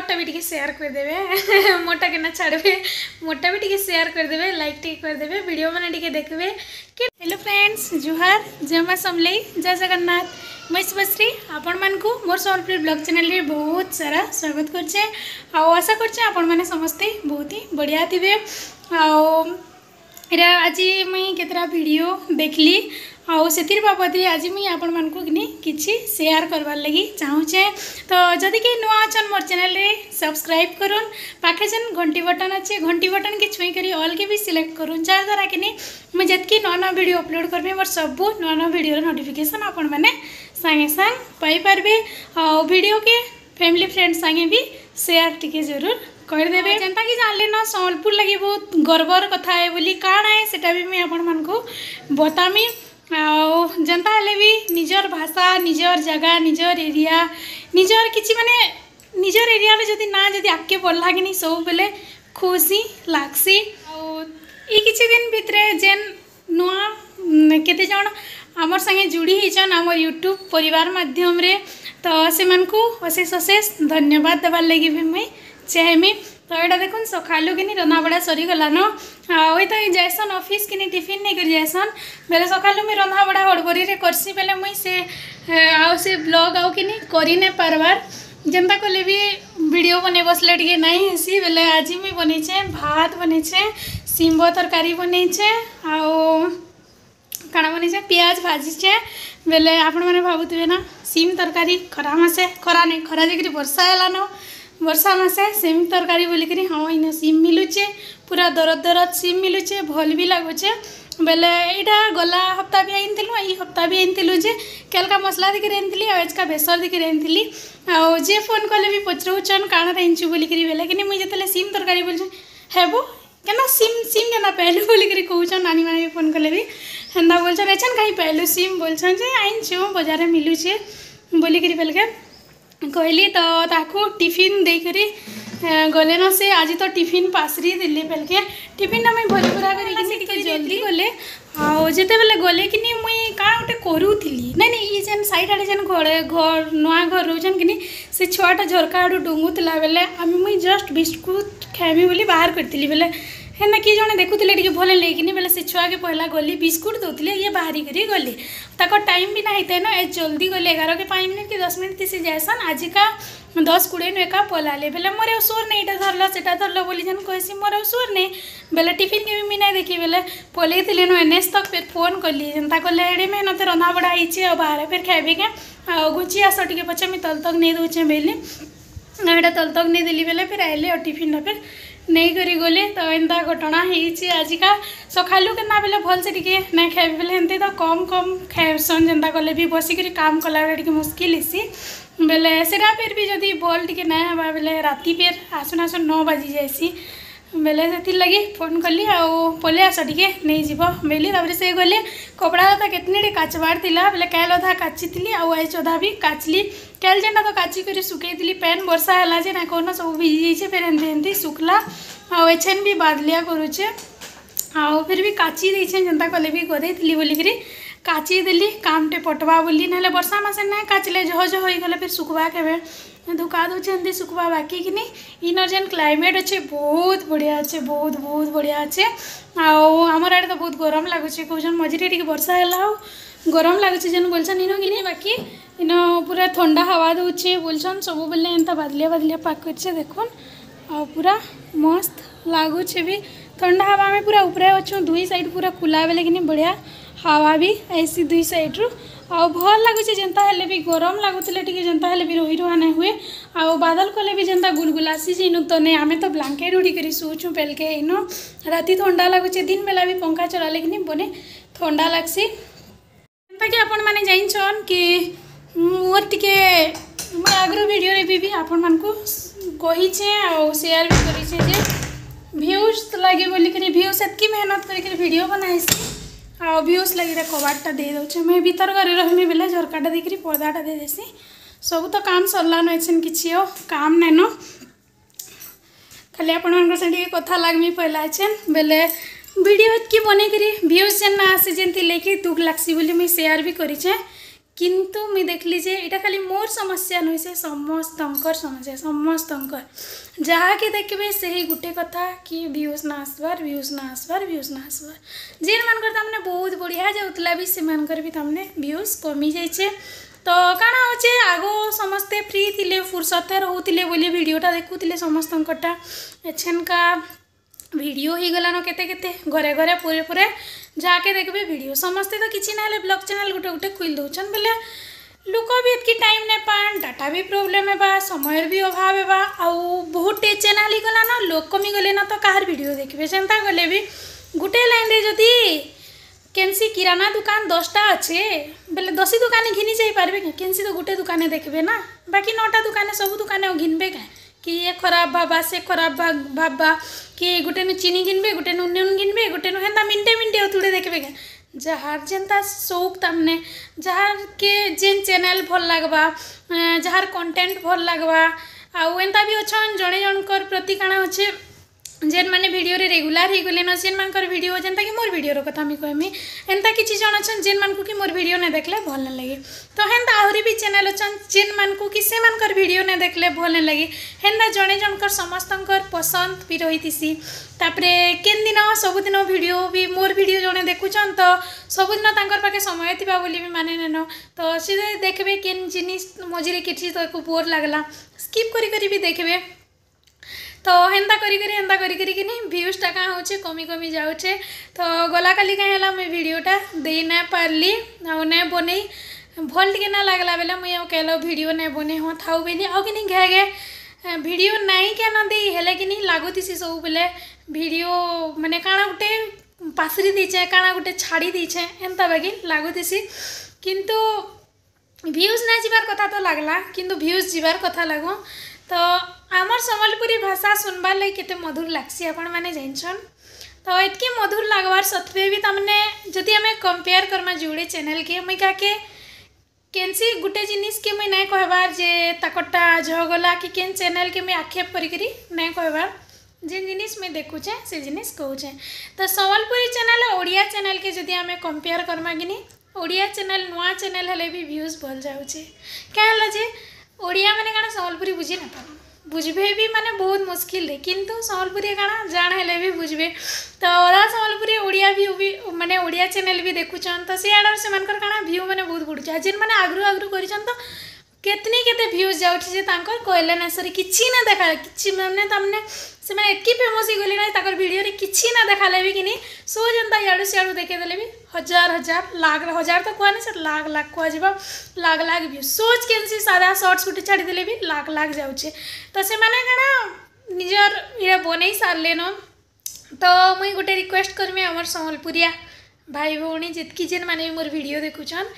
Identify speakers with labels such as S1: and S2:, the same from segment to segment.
S1: भी सेयार करदे मोटा ना छाड़े मोटाबिटिके सेयार करदे लाइक टी करदे भिड मैंने टी देखे कि हेलो फ्रेंड्स जुहार जय माँ समलई जय जगन्नाथ मुई शुभश्री आपण मानक मोर सम्बलपुर ब्लग चेल बहुत सारा स्वागत करे आशा करछे समस्ते बहुत ही बढ़िया थे आज मुई के भिड देखली आती बाबद आज मुझे आपण मानक कि सेयार करवार लगी चाहूचे तो जदि कि नुआ अच्छा मोर चेल सब्सक्राइब कर घंटी बटन अच्छे घंटी बटन के छुई कर अल के भी सिलेक्ट करूँ द्वारा कि मुझे जितकी नुआ नुआ भिड अपलोड करमी मोर सब नुआ नुआ भिडर नोटिफिकेसन आपण मैंने सागे सांग पारे आडियो के फैमिली फ्रेंड सागे भी सेयार टी जरूर करदेवे जेनता कि जान लेना समलपुर लगे बहुत गर्वर कथ है बोली कण है सीटा भी मुझे आपण मानक बतामी आउ जेन्ता हेले भी निजर भाषा निजर जगह निजर एरिया निजर कि मानने निजर एरिया जो जदि ना आगे आके कि नहीं सब बेले खुशी लागसी आई ई किसी दिन भितर जेन नुआ केते आमर संगे जुड़ी होईछन आमर यूट्यूब परिवार माध्यम रे तो से अशेष अशेष धन्यवाद देवार लगी भी मुई ଚାହିଁମି ତ ଏଇଟା ଦେଖୁନ୍ ସକାଳୁ କିନି ରନ୍ଧାବଢ଼ା ସରିଗଲାନ ଆଉ ଏଇଟା ଯାଏସନ୍ ଅଫିସ୍ କିନି ଟିଫିନ୍ ନେଇକରି ଯାଏସନ୍ ବେଲେ ସକାଳୁ ମୁଇଁ ରନ୍ଧାବଢ଼ା ହଡ଼ବରିରେ କର୍ସି ବେଲେ ମୁଇଁ ସେ ଆଉ ସେ ବ୍ଲଗ୍ ଆଉ କିନି କରିନାଇ ପାର୍ବାର୍ ଯେନ୍ତା କଲେ ବି ଭିଡ଼ିଓ ବନେଇ ବସିଲେ ଟିକେ ନାଇଁ ହେସି ବେଲେ ଆଜି ମୁଇଁ ବନେଇଛେ ଭାତ ବନେଇଛେ ଶିମ୍ବ ତରକାରୀ ବନେଇଛେ ଆଉ କାଣା ବନେଇଛେ ପିଆଜ ଭାଜିଛେ ବେଲେ ଆପଣମାନେ ଭାବୁଥିବେ ନା ସିମ୍ ତରକାରୀ ଖରା ମାସେ ଖରା ନାଇଁ ଖରା ଯାଇକିରି ବର୍ଷା ହେଲାନ बर्षा मसे सीम तरकारी बोलिक हाँ इन सीम मिलूचे पूरा दरद दरद सीम मिलूचे भल भी लगुचे बोले यहाँ गला हप्ता भी आनी हप्ता भी आनी कलका मसला देखे आनी आजका बेसर दिखे आनी आए फोन कले भी पचराऊन कण रही बोल बोले कि मुझे जितने सीम तरकारी बोलचे हेब क्या सीम सीम के पहलु बोल कर नानी मैंने भी फोन कले भी हेन्ता बोलचन एचन कहीं पहलु सीम बोलचन जे आई छु बजार मिलूचे बोल कर कहली तो ताकू टिफिन देकर गले न से आज तो टिफिन पासरी दिले बेलके टिफिन मुझे भरी भरा कर जल्दी गले आतेबले गले कि मुई क्या गोटे करूली ना नहीं ये सैड आड़े जेन घर घर नुआ घर रोचन कि से छुआटा झरका आड़ था बेले आम मुई जस्ट बिस्कुट खेमी बोली बाहर करी बेले हेना किए जे देखुले भले लेकिन बोले से छुआ के पहला गली बिस्कुट दूसरे ये बाहरी करी गली ताको टाइम भी ना होता है ना ये जल्दी गली एगार के पाँच मिनट कि दस मिनट से जाएसन आज का दस कोड़े नु एका पलाले बोले मोर सोर नहीं ये धरला से धरला बोली जन कहसी मोर सोर नहीं बोले टीफिन के भी ना देखी बोले पलि एनएस तक फिर फोन कली जनता कल एडे मेहनत तो रंधा बढ़ा ही आ बाहर फिर खाबे क्या आ गुची आस टे पचे मुझे तल तक नहीं दूचे बेली ये तल तक नहीं दिली बोले फिर आईली टीफिन फिर ନେଇକରି ଗଲି ତ ଏନ୍ତା ଘଟଣା ହେଇଛି ଆଜିକା ସକାଳୁ କେନ୍ତା ବେଲେ ଭଲସେ ଟିକେ ନାଇଁ ଖାଇବି ବେଲେ ଏମିତି ତ କମ୍ କମ୍ ଖାଇସନ୍ ଯେନ୍ତା କଲେ ବି ବସିକରି କାମ କଲାବେଳେ ଟିକେ ମୁସ୍କିଲ ହେସି ବେଲେ ସେଟା ଫେର୍ ବି ଯଦି ବଲ୍ ଟିକେ ନାଇଁ ହେବା ବେଲେ ରାତି ଫେର୍ ଆସୁନ୍ ଆସୁନ୍ ନଅ ବାଜି ଯାଏସି बेले से लगे फोन कली आउ पल आस टे नहींजी बेली से गले कपड़ा कतनी काच बार बोले कैल अधा काची थी आई अधा भी काचली कैल जेनटा तो काची कर सुखी पैन बर्षा है ना कौन सब भिजीचे फिर एमती एम सुखला आउ एछेन भी बादलिया करूचे आउ फिर भी काची देचे जेनता कले भी गदे बोलिकी काचीदेली कामटे पटवा बोली ना बर्षा मसे ना काचले जह जह होगले फिर सुखवा के धोका दौरान सुखवा बाकी कि नहीं इन जेन क्लाइमेट अच्छे बहुत बढ़िया अच्छे बहुत बहुत बढ़िया अच्छे आमर आड़े तो बहुत गरम लगुच कौन मझे टी बर्षा है गरम लगुच जेन बोलसन इन कि नहीं बाकी इन पूरा थंडा हवा दूचे बोलसन सब बेले एंता बादलिया बादलिया पाक कर देख पूरा मस्त लगुचे भी थंडा हवा में पूरा उपरे अच्छे दुई साइड पूरा खुला बेले कि बढ़िया हावा भी ऐसी दुई सैड रु आल लगुच जेनता हेले भी गरम लगुले जेनता हेले रही रुआ नहीं हुए आदल कले भी जेनता गुलगुलासी जी तो नहीं आम तो ब्लांकेट उड़ी शुचु बेलके राति थंडा लगुचे दिन बेला भी पंखा चलाले कि बने थंडा लग्सी जनता कि आपण मैंने जान कि मोर टे आगर भिड भी आपण मानक सेयार भी कर भ्यूज लगे बोलिक भ्यू से मेहनत करके भिड बनाएसी अभीयस लगे कबाड़ा दे दौ मुझे भितर घर रही बोले झरकाटा देकर पर्दाटा देसी सब तो काम सरलान अच्छी किसी काम नाइन खाली आपण कथा लगमी पहला अच्छे बोले भिड की बनकर भिओ जेन आसी जेन लेखी दुख लग्सी मुझे सेयार भी करें কিন্তু মুই দেখলি যে এটা খালি মোর সমস্যা নয় সে সমস্তঙ্কর সমস্যা সমস্তঙ্কর যাহাকে দেখবে সেই গোটে কথা কি ভিউজ না আসবার ভিউজ না আসবার ভিউজ না আসবার যেন মানকর তামনে বহুত বঢ়িয়া যাওতলা বি সেমানকর বি তামনে ভিউজ কমি যাইছে তো কাণ হচ্ছে আগ সমস্তে ফ্রি থিলে ফুরসতে রহুলে বলে ভিডিওটা দেখুলে সমস্তঙ্করটা এছনকা वीडियो ही गलान के घरे घरे पूरे पूरे जाके देखे वीडियो समस्ते तो किसी ना ब्लग चैनल गोटे गुटे खुल दौन बोले लुक भी इतनी टाइम ने पान डाटा भी प्रोब्लेम है समय भी अभाव होगा आउ बहुत टे चेल गला ना लोक कमी गले ना तो कह भिड देखे चिंता गले भी गोटे लाइन रे जदि केनसी किराना दुकान दसटा अच्छे बोले दस ही दुकानी घिनी जापारे कि केनसी तो गोटे दुकान देखे ना बाकी नौटा दुकान सब दुकान घिनबे क्या କିଏ ଖରାପ ଭାବା ସେ ଖରାପ ଭାବା କିଏ ଗୁଟେ ନୁ ଚିନି ଘିନବେ ଗୁଟେ ନୁ ନୁନ ଘିନବେ ଗୁଟେ ନୁ ହେନ୍ତା ମିଣ୍ଟେ ମିଣ୍ଟେ ଅଥୁଡ଼େ ଦେଖିବେ କେଁ ଯାହାର ଯେନ୍ତା ସଉକ ତାମାନେ ଯାହାରକେ ଯେନ୍ ଚ୍ୟାନେଲ୍ ଭଲ୍ ଲାଗ୍ବା ଯାହାର କଣ୍ଟେଣ୍ଟ ଭଲ୍ ଲାଗ୍ବା ଆଉ ଏନ୍ତା ବି ଅଛନ୍ ଜଣେ ଜଣଙ୍କର ପ୍ରତି କାଣା ଅଛେ जेन मैंने भिडियो रे रेगुलर हो गले न जेन मानकर भिडियो जेनता कि मोर भिडर कथा भी कहमी एंता किसी जन अच्छे जेन मानक कि मोर भिड ना देखले भल ना लगे तो हेन्ता आहरी भी चैनल अच्छे जेन मानक कि से मानकर भिड ना देखले भल ना लगे हेन्ता जड़े जनकर समस्त पसंद भी रही थी तापर केन दिन सबुदिन भी मोर भिड जड़े देखुन तो सबुदिन तर पाखे समय थी बोली भी माने नेन तो सी देखे केन जिन मझे किसी तो बोर लगला स्कीप कर देखे ତ ହେନ୍ତା କରିକରି ହେନ୍ତା କରିକରି କିନି ଭ୍ୟୁଜ୍ଟା କାଁ ହେଉଛେ କମି କମି ଯାଉଛେ ତ ଗଲାକାଲି କାଁ ହେଲା ମୁଇଁ ଭିଡ଼ିଓଟା ଦେଇ ନାଇଁ ପାର୍ଲି ଆଉ ନାଇଁ ବନେଇ ଭଲ୍ ଟିକେ ନା ଲାଗ୍ଲା ବେଲେ ମୁଇଁ ଆଉ କେଲ ଭିଡ଼ିଓ ନାଇଁ ବନେଇ ହଁ ଥାଉ ବେଲି ଆଉ କିନି ଘେ ଘେ ଭିଡ଼ିଓ ନାଇଁ କେନା ଦେଇ ହେଲେ କିନି ଲାଗୁଥିସି ସବୁବେଲେ ଭିଡ଼ିଓ ମାନେ କାଣା ଗୁଟେ ପାଶରି ଦେଇଛେ କାଣା ଗୁଟେ ଛାଡ଼ି ଦେଇଛେ ଏନ୍ତା ବାକି ଲାଗୁଥିସି କିନ୍ତୁ ଭିୟୁଜ୍ ନାଇଁ ଯିବାର କଥା ତ ଲାଗ୍ଲା କିନ୍ତୁ ଭିୟୁଜ୍ ଯିବାର କଥା ଲାଗୁ ତ ସମ୍ବଲପୁରୀ ଭାଷା ଶୁଣବାର୍ ଲାଗି କେତେ ମଧୁର ଲାଗ୍ସି ଆପଣମାନେ ଜାଣିଛନ୍ ତ ଏତ୍କି ମଧୁର ଲାଗ୍ବାର୍ ସତ୍ତ୍ୱେ ବି ତାମାନେ ଯଦି ଆମେ କମ୍ପେୟାର କର୍ମା ଯୁଡ଼େ ଚ୍ୟାନେଲ୍କେ ମୁଇଁ କାହାକେ କେନ୍ସି ଗୁଟେ ଜିନିଷ୍କେ ମୁଇଁ ନାଇଁ କହେବାର୍ ଯେ ତାକଟା ଝଗଲା କି କେନ୍ ଚ୍ୟାନେଲ୍କେ ମୁଇଁ ଆକ୍ଷେପ କରିକିରି ନାଇଁ କହେବାର୍ ଯେନ୍ ଜିନିଷ୍ ମୁଇଁ ଦେଖୁଛେଁ ସେ ଜିନିଷ୍ କହୁଛେଁ ତ ସମ୍ବଲପୁରୀ ଚ୍ୟାନେଲ୍ ଓଡ଼ିଆ ଚ୍ୟାନେଲ୍କେ ଯଦି ଆମେ କମ୍ପେୟାର କର୍ମା କିନି ଓଡ଼ିଆ ଚ୍ୟାନେଲ୍ ନୂଆ ଚ୍ୟାନେଲ୍ ହେଲେ ବି ଭ୍ୟୁଜ୍ ଭଲ୍ ଯାଉଛେ କାଁ ହେଲା ଯେ ଓଡ଼ିଆମାନେ କାଣା ସମ୍ବଲପୁରୀ ବୁଝି ନାଇପାରୁ बुझे भी मानते बहुत मुस्किल कि सम्बलपुरी कण जाने भी बुझे तो अलग सम्बलपुरी ओडिया भी मानते ओडिया चेल भी देखुन तो सियाड़ से मैं भ्यू मैंने बहुत बढ़ुच्छे जेन मैंने आगु आगु कर କେତନି କେତେ ଭ୍ୟୁଜ୍ ଯାଉଛି ଯେ ତାଙ୍କର କୈଲାନେଶ୍ୱରୀ କିଛି ନା ଦେଖା କିଛି ମାନେ ତାମାନେ ସେମାନେ ଏତ୍କି ଫେମସ୍ ହେଇଗଲେ ନା ତାଙ୍କର ଭିଡ଼ିଓରେ କିଛି ନା ଦେଖାଲେ ବି କିନି ସୋ ଯେନ୍ତା ଇଆଡ଼ୁ ସିଆଡ଼ୁ ଦେଖେଇଦେଲେ ବି ହଜାର ହଜାର ଲାଖ୍ ହଜାର ତ କୁହାନି ସେ ଲାଖ୍ ଲାଖ୍ କୁହାଯିବ ଲାଖ୍ ଲାଖ୍ ଭ୍ୟୁ ସୋଚ୍ କେମିତି ସାଧା ସର୍ଟସ୍ ଗୋଟେ ଛାଡ଼ିଦେଲେ ବି ଲାଖ୍ ଲାଖ୍ ଯାଉଛେ ତ ସେମାନେ କାଣା ନିଜର ଇଏ ବନେଇ ସାରିଲେନ ତ ମୁଇଁ ଗୋଟେ ରିକ୍ୱେଷ୍ଟ କରିମି ଆମର ସମ୍ବଲପୁରିଆ ଭାଇ ଭଉଣୀ ଯେତିକି ଯେନ୍ମାନେ ବି ମୋର ଭିଡ଼ିଓ ଦେଖୁଛନ୍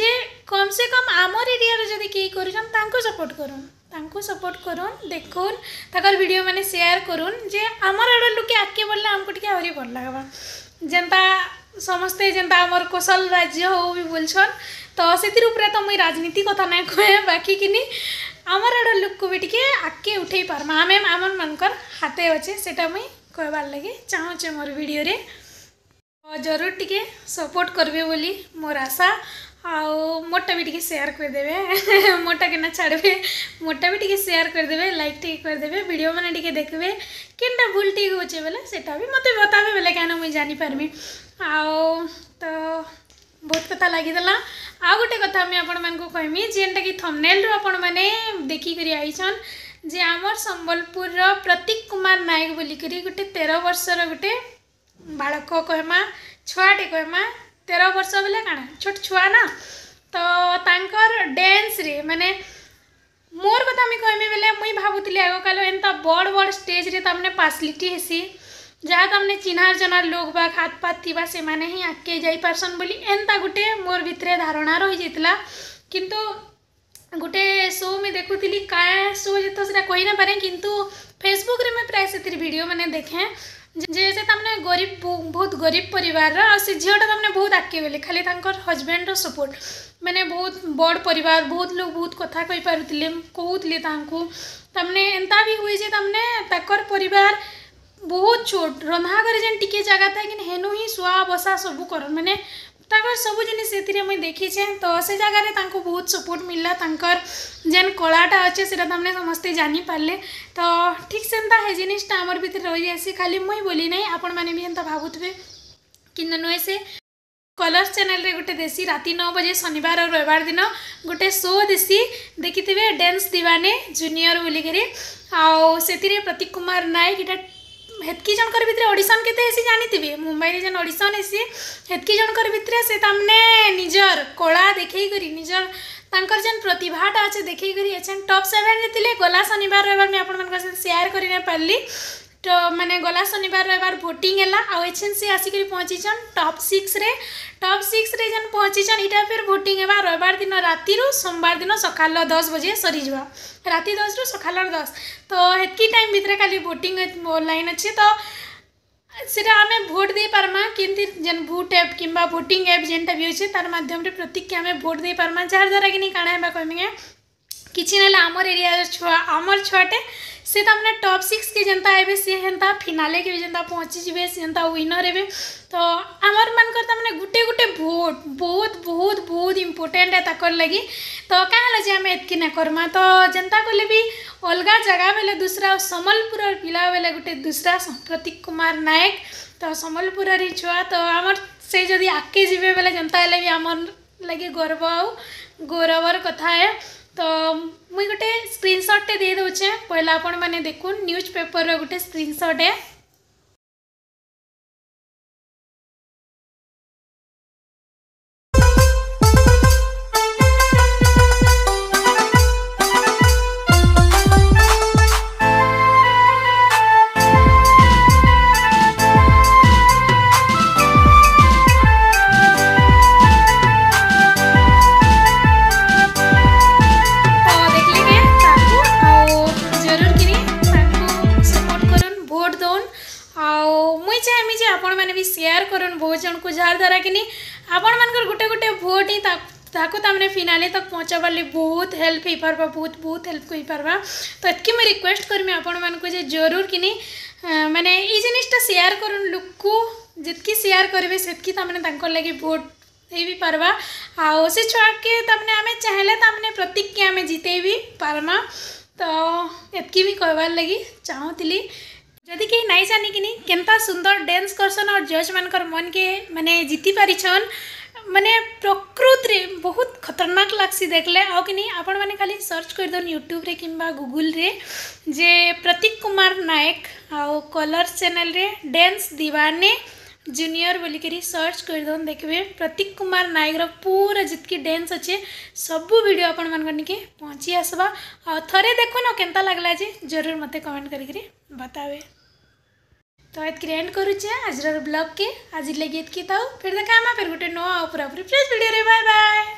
S1: ଯେ କମ୍ ସେ କମ୍ ଆମର ଏରିଆରେ ଯଦି କିଏ କରୁଛନ୍ ତାଙ୍କୁ ସପୋର୍ଟ କରୁନ୍ ତାଙ୍କୁ ସପୋର୍ଟ କରୁନ୍ ଦେଖୁନ୍ ତାଙ୍କର ଭିଡ଼ିଓ ମାନେ ସେୟାର କରୁନ୍ ଯେ ଆମର ଆଡ଼ର ଲୋକେ ଆଗ୍କେ ବଢ଼ିଲେ ଆମକୁ ଟିକେ ଆହୁରି ଭଲ ଲାଗ୍ବା ଯେନ୍ତା ସମସ୍ତେ ଯେନ୍ତା ଆମର କୋଶଲ ରାଜ୍ୟ ହଉ ବି ବୋଲଛନ୍ ତ ସେଥିର୍ ଉପରେ ତ ମୁଇଁ ରାଜନୀତି କଥା ନାଇଁ କୁହେ ବାକି କିନି ଆମର ଆଡ଼ର ଲୋକକୁ ବି ଟିକେ ଆଗ୍କେ ଉଠେଇ ପାର୍ମା ଆମେ ଆମମାନଙ୍କର ହାତେ ଅଛେ ସେଟା ମୁଇଁ କହିବାର୍ ଲାଗି ଚାହୁଁଛେ ମୋର ଭିଡ଼ିଓରେ जरूर टी सपोर्ट करेंगे बोली मोर आशा आउ भी टी सेयार करदे मोटा के ना छाड़े मोटा भी टी सेयार करदे लाइक टी करदे भिड मैंने टी देखिए भूल टी हो बोले सेटा भी मत बतावे बोले कहीं मुझे जानीपारि आउ तो ବହୁତ କଥା ଲାଗିଦେଲା ଆଉ ଗୋଟେ କଥା ମୁଇଁ जेनटा कि थमनेल रू आपने ଦେଖିକରି ଆଇଛନ୍ ଯେ ଆମର ସମ୍ବଲପୁରର ପ୍ରତୀକ କୁମାର ନାୟକ ବୋଲିକରି ଗୋଟେ ତେର ବର୍ଷର ଗୋଟେ बाक कहमा छुआटे कहमा तेरह वर्ष बोले कण छोट छुआ ना तो तांकर डेन्स रे मैंने मोर कथा मुझे कहमी बोले मुई भावुली आग काल एन बड़ बड़ स्टेज रे तमने पासलिटी हेसी जहाँ तमने चिन्हार लोक बा हाथ पात थी से मैंने ही आगे जापारसन बोली एंता गोटे मोर भितर धारणा रही जाता कितु गोटे शो मुझे देखुली क्या शो जो कही ना पारे कि फेसबुक में प्राय से भिड मैंने देखे ଯେ ସେ ତାମାନେ ଗରିବ ବହୁତ ଗରିବ ପରିବାରର ଆଉ ସେ ଝିଅଟା ତାମାନେ ବହୁତ ଆଗକେ ଗଲେ ଖାଲି ତାଙ୍କର ହଜବେଣ୍ଡର ସପୋର୍ଟ ମାନେ ବହୁତ ବଡ଼ ପରିବାର ବହୁତ ଲୋକ ବହୁତ କଥା କହିପାରୁଥିଲେ କହୁଥିଲେ ତାଙ୍କୁ ତାମାନେ ଏନ୍ତା ବି ହୁଏ ଯେ ତାମାନେ ତାଙ୍କର ପରିବାର ବହୁତ ଛୋଟ ରନ୍ଧାଘରେ ଯେନ୍ ଟିକେ ଜାଗା ଥାଏ କିନ୍ତୁ ହେନୁ ହିଁ ଶୁଆ ବସା ସବୁ କରନ୍ ମାନେ तर सब जिन मुझे देखीचे तो से जगार बहुत सपोर्ट मिलला तंकर जेन कलाटा अच्छे से समस्ते जानी पारे तो ठीक से जिनटा आम भितर रही जाए खाली मुई बोली ना आपण मैंने भी एंता भावुवे कि नुए से कलर्स चैनल रे गोटे देसी राति नौ बजे शनिवार और रविवार दिन गोटे शो देसी देखी थे डेन्स दीवाने जूनियर बोलिकी आती प्रतीक कुमार नायक ହେତ୍କି ଜଣଙ୍କର ଭିତରେ ଅଡ଼ିସନ୍ କେତେ ହେସି ଜାଣିଥିବେ ମୁମ୍ବାଇରେ ଯେନ୍ ଅଡ଼ିସନ୍ ହେସି ହେତ୍କି ଜଣଙ୍କର ଭିତରେ ସେ ତାମାନେ ନିଜର କଳା ଦେଖେଇକରି ନିଜର ତାଙ୍କର ଯେନ୍ ପ୍ରତିଭାଟା ଅଛେ ଦେଖେଇକରି ଏଛେନ୍ ଟପ୍ ସେଭେନ୍ରେ ଥିଲେ ଗଲା ଶନିବାର ରବିବାର ମୁଇଁ ଆପଣମାନଙ୍କ ସହିତ ସେୟାର କରିନେଇ ପାରିଲି लास्ट मानने गला शनिवार रविवार भोटिंग आउ एच एन सी आसिक पहुँचीन टप सिक्स टप सिक्स जेन पहुँचीन इटा फिर भोट होगा रविवार दिन राति सोमवार दिन सका दस बजे सरी जा राति दस रु सका दस तो इतक टाइम भितर खाली भोट लाइन अच्छे तो सीटा आम भोट दे पार्मा कि जेन भोट एप कि भोटिंग एप जेनटा भी अच्छे तार मध्यम प्रत्येक आम भोट दे पार्मा जहाद्वारा कि नहीं कहना है कहमें ना आमर एरिया छुआ आमर छुआटे से तो हमने टॉप सिक्स के जनता है सी हेन्ता फिनाले के जनता पहुँचे सेन्ता विनर हे तो आमर मानकर तार गोटे गोटे भोट बहुत बहुत बहुत इम्पोर्टेन्ट है ताकर लगी तो क्या है जे आम एतकी ना करमा तो जेन्ता कले भी अलग जगह बेले दूसरा सम्बलपुर पिला बेले गोटे दूसरा प्रतीक कुमार नायक तो सम्बलपुर ही छुआ तो आमर से जदि आगे जी बेले जेन्ता भी आमर लगे गर्व आ गौरवर कथा है तो ମୁଇଁ ଗୋଟେ ସ୍କ୍ରିନସଟ୍ଟେ ଦେଇଦେଉଛେ ପହିଲା ଆପଣମାନେ ଦେଖୁନ୍ ନ୍ୟୁଜ୍ ପେପର୍ର ଗୋଟେ ସ୍କ୍ରିନସଟ୍ ଏ भी सेयार कर बहुत जन को जारद्वारा कि आपण मान गोटे गोटे भोट ही ताकने फिनाली तक पहुँचा बोली बहुत हेल्प हो पार बहुत बहुत हेल्प हो पार्बा तो इतक मुझे रिक्वेस्ट करमी आपण मानकू जरूर कि मैंने ये जिनटा सेयार कर लुक को जितक सेयार करेंगे सेतक लगे भोट दे भी पार्बा आ आम चाहे तमें प्रतीक के आम जीते भी पार्मा तो इतक भी कहबार लगी चाहूली जदि कहीं नाई जानी कि नहीं के सुंदर डांस करसन और जज मान मन के मैंने जीति पारिछन मैंने प्रकृति रे बहुत खतरनाक लग्सी देखले आओ कि नहीं आपण मैंने खाली सर्च कर करदेन यूट्यूब कि गुगुल रे जे प्रतीक कुमार नायक आउ कलर चैनल रे डांस दीवाने जूनियर बोल कर सर्च करदेन प्रतीक कुमार नायक पूरा जितकी डांस अच्छे सब भिड आपण मानक पहुँची आसवा आ थे देखुन के लगला जी जरूर मत कमेंट करें बतावे ତ ଏତିକି ଏଣ୍ଡ କରୁଛେ ଆଜିର ବ୍ଲଗ୍କେ ଆଜିର୍ ଲାଗି ଏତିକି ଥାଉ ଫେର୍ ଦେଖା ହେମା ଫେର୍ ଗୋଟେ ନୂଆ ଆଉ ପୁରାପୁରି ଫ୍ରେଶ୍ ଭିଡ଼ିଓରେ ବାଏ ବାଏ